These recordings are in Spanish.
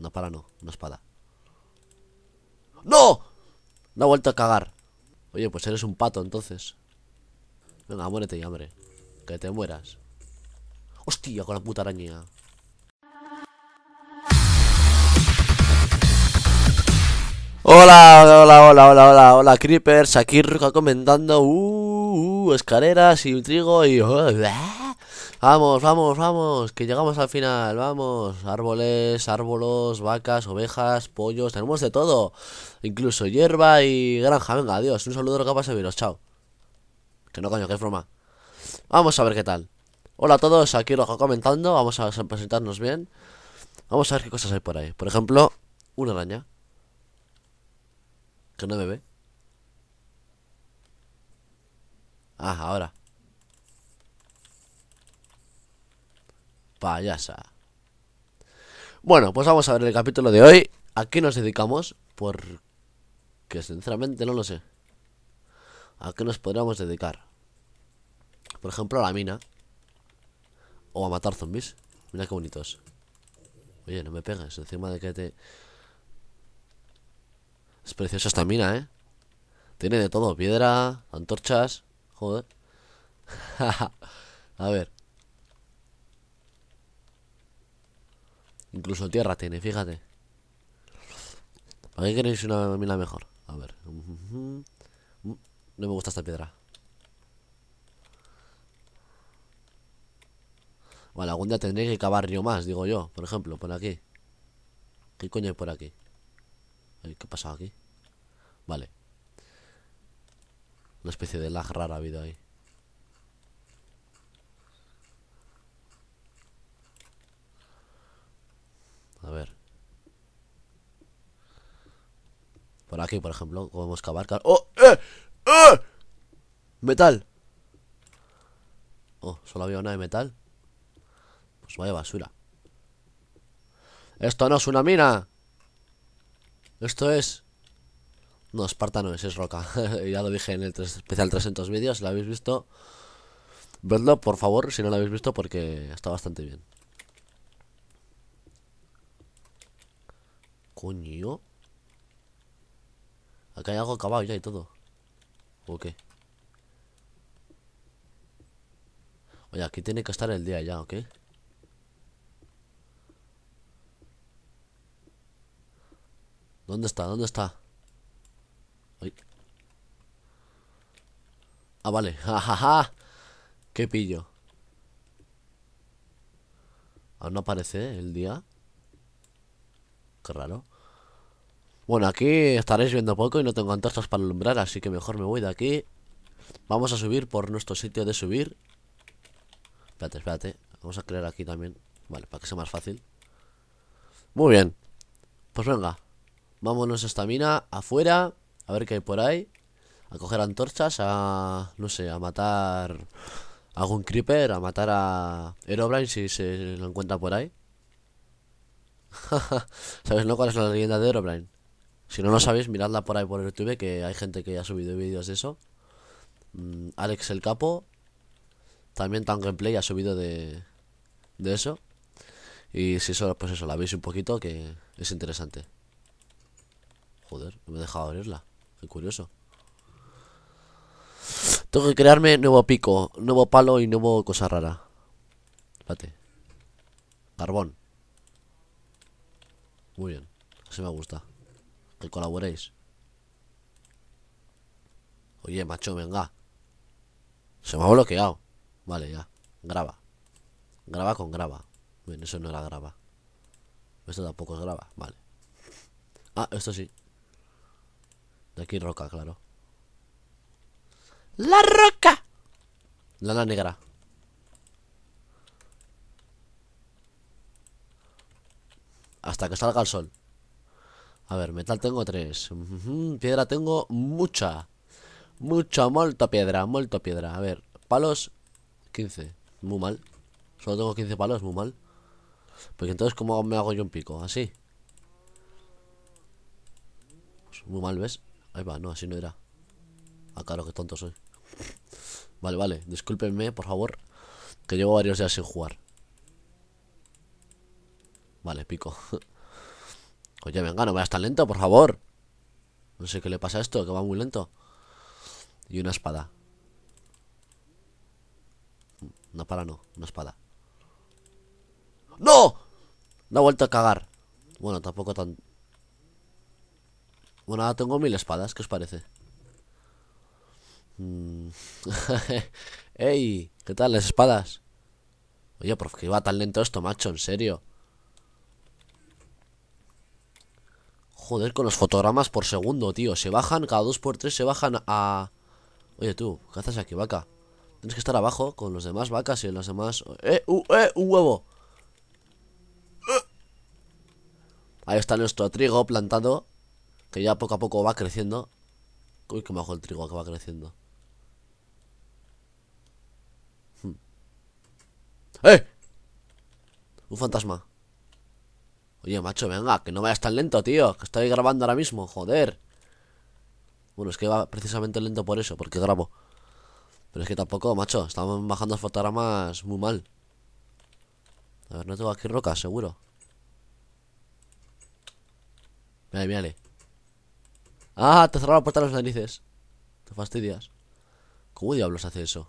Una pala no, una espada ¡No! No ha vuelto a cagar Oye, pues eres un pato entonces Venga, muérete ya, hombre Que te mueras Hostia, con la puta araña Hola, hola, hola, hola, hola, hola, Creepers, aquí Ruka comentando, uh, uh, uh, escaleras y trigo y... Uh, Vamos, vamos, vamos, que llegamos al final, vamos. Árboles, árboles, vacas, ovejas, pollos, tenemos de todo. Incluso hierba y granja. Venga, adiós. Un saludo, capaz de veros, chao. Que no coño, que forma. broma. Vamos a ver qué tal. Hola a todos, aquí Rojo comentando. Vamos a presentarnos bien. Vamos a ver qué cosas hay por ahí. Por ejemplo, una araña. Que no bebe Ah, ahora. payasa. Bueno, pues vamos a ver el capítulo de hoy. ¿A qué nos dedicamos? Porque sinceramente no lo sé. ¿A qué nos podríamos dedicar? Por ejemplo, a la mina. O a matar zombies. Mira qué bonitos. Oye, no me pegas, encima de que te... Es preciosa esta mina, ¿eh? Tiene de todo. Piedra, antorchas. Joder. a ver. Incluso tierra tiene, fíjate. ¿Para qué queréis una mina mejor? A ver. Mm, no me gusta esta piedra. Vale, algún día tendré que cavar yo más, digo yo. Por ejemplo, por aquí. ¿Qué coño hay por aquí? ¿Qué ha pasado aquí? Vale. Una especie de lag rara ha habido ahí. A ver. Por aquí, por ejemplo, podemos cavar. ¡Oh! ¡Eh! ¡Eh! ¡Metal! Oh, solo había una de metal. Pues vaya basura. ¡Esto no es una mina! Esto es... No, Esparta no es, es roca. ya lo dije en el especial 300 vídeos, si lo habéis visto. Vedlo, por favor, si no lo habéis visto, porque está bastante bien. Coño. Acá hay algo acabado ya y todo. ¿O qué? Oye, aquí tiene que estar el día ya, ¿ok? ¿Dónde está? ¿Dónde está? Ay. Ah, vale. ¡Jajaja! ¡Qué pillo! Aún no aparece el día. Qué raro. Bueno, aquí estaréis viendo poco y no tengo antorchas para alumbrar, así que mejor me voy de aquí. Vamos a subir por nuestro sitio de subir. Espérate, espérate. Vamos a crear aquí también. Vale, para que sea más fácil. Muy bien. Pues venga. Vámonos a esta mina, afuera. A ver qué hay por ahí. A coger antorchas, a... No sé, a matar... A algún creeper, a matar a... Herobrine si se lo encuentra por ahí. ¿Sabes no cuál es la leyenda de Herobrine? Si no lo sabéis, miradla por ahí por YouTube, que hay gente que ha subido vídeos de eso. Mm, Alex el Capo. También Tan Gameplay ha subido de, de eso. Y si eso, pues eso, la veis un poquito, que es interesante. Joder, no me he dejado abrirla. Qué curioso. Tengo que crearme nuevo pico, nuevo palo y nuevo cosa rara. Espérate. Carbón. Muy bien. Así me gusta que colaboréis. Oye, macho, venga. Se me ha bloqueado. Vale, ya. Graba. Graba con graba. Bien, eso no era graba. Esto tampoco es graba. Vale. Ah, esto sí. De aquí roca, claro. ¡La roca! Lana negra. Hasta que salga el sol. A ver, metal tengo tres. Piedra tengo mucha. Mucha, molta piedra, molta piedra. A ver, palos, 15. Muy mal. Solo tengo 15 palos, muy mal. Porque entonces, ¿cómo me hago yo un pico? Así. Pues muy mal, ¿ves? Ahí va, no, así no era. Ah, claro, que tonto soy. Vale, vale, discúlpenme, por favor. Que llevo varios días sin jugar. Vale, pico. Oye, venga, no vayas tan lento, por favor. No sé qué le pasa a esto, que va muy lento. Y una espada. Una para no, una espada. ¡No! No ha vuelto a cagar. Bueno, tampoco tan... Bueno, ahora tengo mil espadas, ¿qué os parece? Mm. ¡Ey! ¿Qué tal las espadas? Oye, por qué va tan lento esto, macho, en serio. Joder, con los fotogramas por segundo, tío. Se bajan, cada dos por tres se bajan a... Oye, tú, ¿qué haces aquí, vaca? Tienes que estar abajo con los demás vacas y las demás... ¡Eh, uh, eh, un huevo! Ahí está nuestro trigo plantado, que ya poco a poco va creciendo. Uy, que bajo el trigo que va creciendo. Hmm. ¡Eh! Un fantasma. Oye, macho, venga, que no vayas tan lento, tío Que estoy grabando ahora mismo, joder Bueno, es que va precisamente lento por eso Porque grabo Pero es que tampoco, macho, estamos bajando fotogramas muy mal A ver, no tengo aquí rocas, seguro Mira, mírale Ah, te cerró la puerta de los narices Te fastidias ¿Cómo diablos hace eso?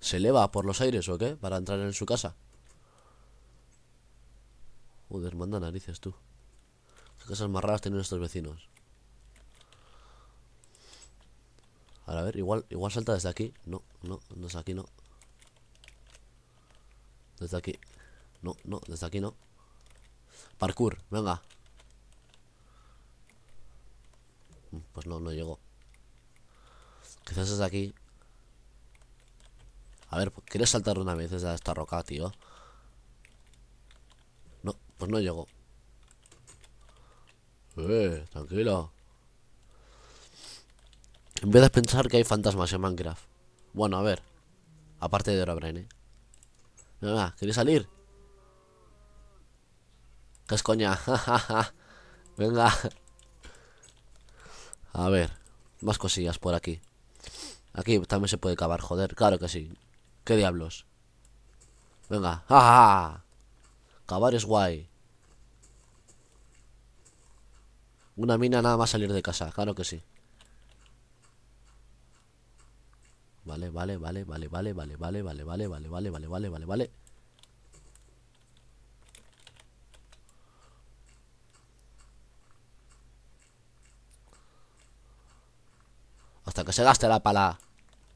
¿Se eleva por los aires o qué? Para entrar en su casa Joder, manda narices tú. Qué cosas más raras tienen estos vecinos. ver, a ver, igual, igual salta desde aquí. No, no, desde aquí no. Desde aquí. No, no, desde aquí no. Parkour, venga. Mm, pues no, no llegó. Quizás desde aquí. A ver, ¿quieres saltar una vez desde esta roca, tío? Pues no llegó. Eh, tranquilo. En vez de pensar que hay fantasmas en Minecraft. Bueno, a ver. Aparte de no eh. venga ¿queréis salir? ¿Qué es coña? Venga. A ver. Más cosillas por aquí. Aquí también se puede cavar, joder. Claro que sí. ¿Qué diablos? Venga. Cavar es guay. Una mina nada más salir de casa, claro que sí. Vale, vale, vale, vale, vale, vale, vale, vale, vale, vale, vale, vale, vale, vale, vale. Hasta que se gaste la pala.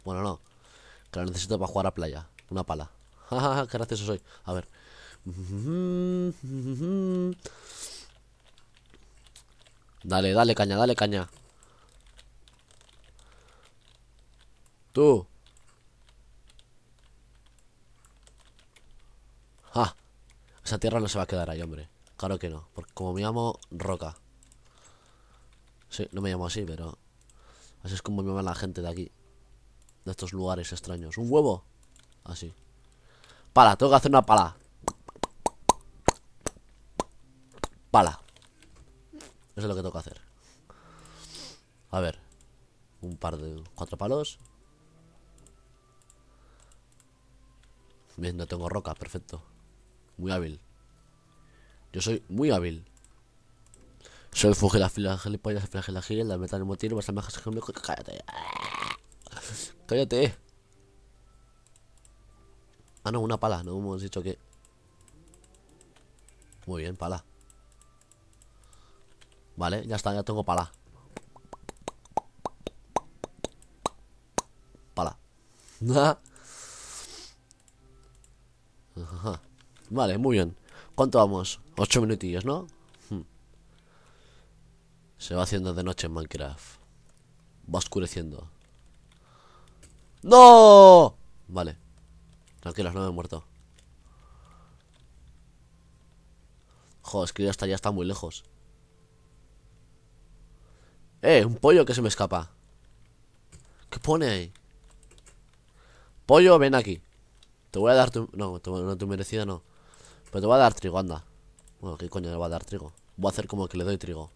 Bueno, no. Que la necesito para jugar a playa. Una pala. Jajaja, qué gracioso soy. A ver. Dale, dale caña, dale caña. Tú. Ah, esa tierra no se va a quedar ahí, hombre. Claro que no, porque como me llamo Roca. Sí, no me llamo así, pero... Así es como me llama la gente de aquí. De estos lugares extraños. ¿Un huevo? Así. Pala, tengo que hacer una pala. Pala. Eso es lo que tengo que hacer. A ver. Un par de... Cuatro palos. Bien, no tengo roca perfecto. Muy hábil. Yo soy muy hábil. Soy el fuge, la fila, gilipollas, la fila, la la meta, el motivo, las que cállate. Cállate. Ah, no, una pala, no hemos dicho que... Muy bien, pala. Vale, ya está, ya tengo pala. Pala. Vale, muy bien. ¿Cuánto vamos? Ocho minutillos, ¿no? Hmm. Se va haciendo de noche en Minecraft. Va oscureciendo. ¡No! Vale. Tranquilos, no me he muerto. Joder, es que ya está, ya está muy lejos. Eh, un pollo que se me escapa ¿Qué pone ahí? Pollo, ven aquí Te voy a dar tu... No, no, tu merecida no Pero te voy a dar trigo, anda Bueno, ¿qué coño le voy a dar trigo? Voy a hacer como que le doy trigo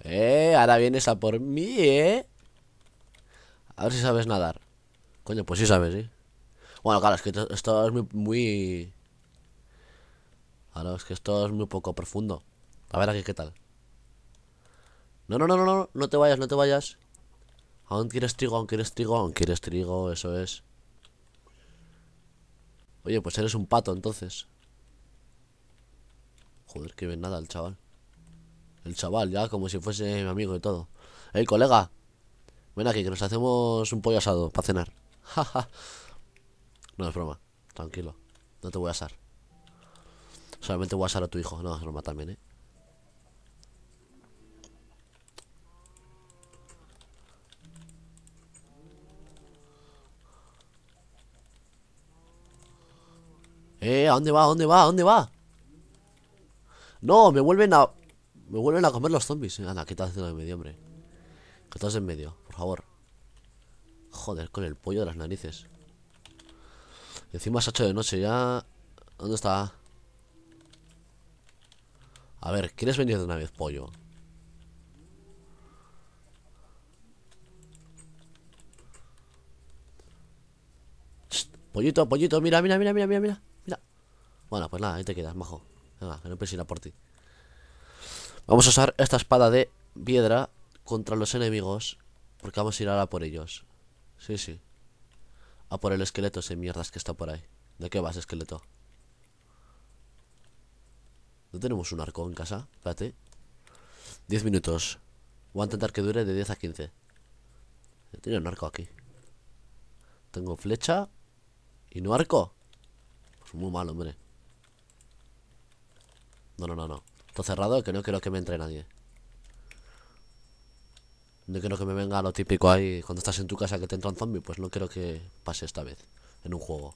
Eh, ahora vienes a por mí, eh A ver si sabes nadar Coño, pues sí sabes, ¿eh? Bueno, claro, es que esto es muy... Claro, es que esto es muy poco profundo. A ver aquí qué tal. No, no, no, no, no, no te vayas, no te vayas. Aún quieres trigo, aún quieres trigo, aún quieres trigo, eso es. Oye, pues eres un pato entonces. Joder, que bien nada el chaval. El chaval, ya como si fuese mi amigo y todo. ¡Ey, colega! Ven aquí, que nos hacemos un pollo asado para cenar. no es broma, tranquilo, no te voy a asar. Solamente voy a tu hijo. No, es normal también, ¿eh? Eh, ¿a dónde va? ¿A dónde va? ¿A dónde va? No, me vuelven a... Me vuelven a comer los zombies. Eh, anda, quítate de medio, hombre. Quítate estás en medio, por favor. Joder, con el pollo de las narices. Encima se ha hecho de noche ya... ¿Dónde está? A ver, ¿quieres venir de una vez, pollo? pollito, pollito, mira, mira, mira, mira, mira, mira. Bueno, pues nada, ahí te quedas, majo. Venga, que no pienso ir a por ti. Vamos a usar esta espada de piedra contra los enemigos. Porque vamos a ir ahora por ellos. Sí, sí. A por el esqueleto, ese mierdas que está por ahí. ¿De qué vas, esqueleto? No tenemos un arco en casa. Espérate. 10 minutos. Voy a intentar que dure de 10 a 15. Tiene un arco aquí. Tengo flecha. ¿Y no arco? Pues muy mal, hombre. No, no, no, no. Está cerrado que no quiero que me entre nadie. No quiero que me venga lo típico ahí cuando estás en tu casa que te entra un zombie. Pues no quiero que pase esta vez en un juego.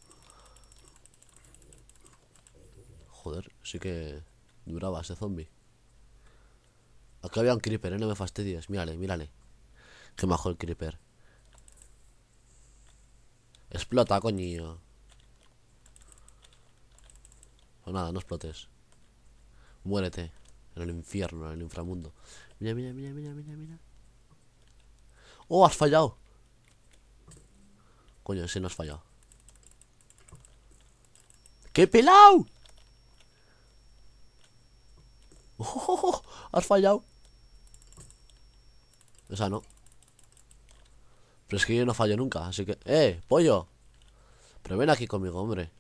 Joder, sí que Duraba ese zombie. Acá había un creeper, ¿eh? no me fastidies. Mírale, mírale. Qué majo el creeper. Explota, coño. Pues nada, no explotes. Muérete. En el infierno, en el inframundo. Mira, mira, mira, mira, mira, mira. ¡Oh, has fallado! Coño, ese no has fallado. ¡Qué pelao! Oh, has fallado. Esa no. Pero es que yo no fallo nunca, así que... ¡Eh, pollo! Pero ven aquí conmigo, hombre.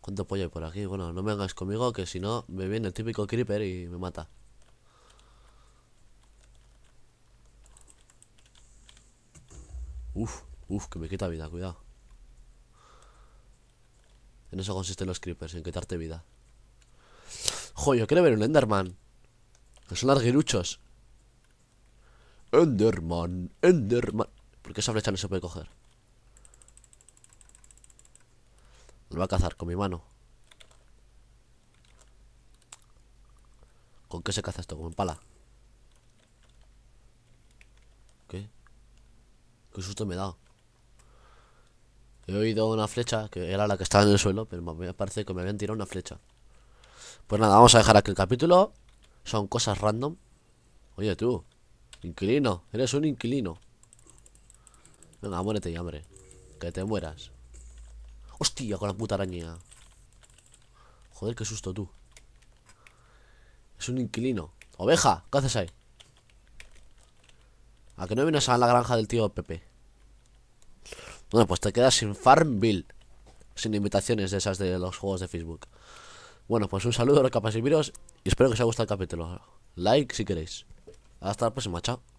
¿Cuánto pollo hay por aquí? Bueno, no me hagas conmigo, que si no me viene el típico creeper y me mata. Uf, uf, que me quita vida, cuidado. En eso consisten los creepers, en quitarte vida. Joder, yo quiero ver un Enderman. Que son arguiruchos. Enderman, Enderman. ¿Por qué esa flecha no se puede coger? Lo va a cazar con mi mano. ¿Con qué se caza esto? ¿Con pala? ¿Qué? ¿Qué susto me da. dado? He oído una flecha, que era la que estaba en el suelo, pero me parece que me habían tirado una flecha. Pues nada, vamos a dejar aquí el capítulo. Son cosas random. Oye, tú. Inquilino. Eres un inquilino. Venga, muérete ya, hombre. Que te mueras. Hostia, con la puta araña. Joder, qué susto tú. Es un inquilino. Oveja, ¿qué haces ahí? ¿A que no vienes a la granja del tío Pepe? Bueno, pues te quedas sin Farmville. Sin invitaciones de esas de los juegos de Facebook. Bueno, pues un saludo a los virus y espero que os haya gustado el capítulo. Like si queréis. Hasta la próxima, chao.